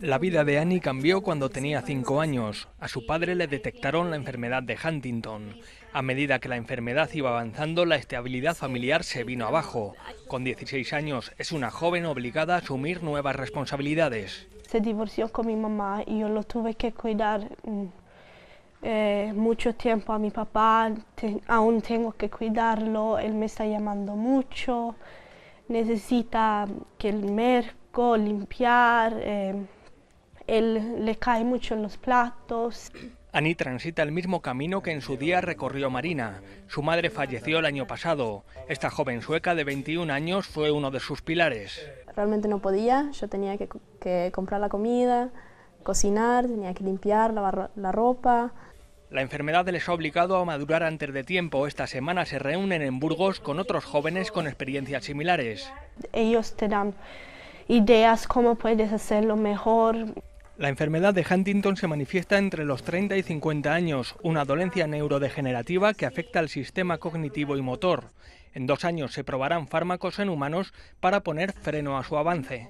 La vida de Annie cambió cuando tenía cinco años. A su padre le detectaron la enfermedad de Huntington. A medida que la enfermedad iba avanzando, la estabilidad familiar se vino abajo. Con 16 años es una joven obligada a asumir nuevas responsabilidades. Se divorció con mi mamá y yo lo tuve que cuidar mm, eh, mucho tiempo a mi papá. aún tengo que cuidarlo, él me está llamando mucho necesita que el merco, limpiar, eh, él le cae mucho en los platos. Ani transita el mismo camino que en su día recorrió Marina. Su madre falleció el año pasado. Esta joven sueca de 21 años fue uno de sus pilares. Realmente no podía, yo tenía que, que comprar la comida, cocinar, tenía que limpiar, lavar la ropa. La enfermedad les ha obligado a madurar antes de tiempo. Esta semana se reúnen en Burgos con otros jóvenes con experiencias similares. Ellos te dan ideas cómo puedes hacerlo mejor. La enfermedad de Huntington se manifiesta entre los 30 y 50 años, una dolencia neurodegenerativa que afecta al sistema cognitivo y motor. En dos años se probarán fármacos en humanos para poner freno a su avance.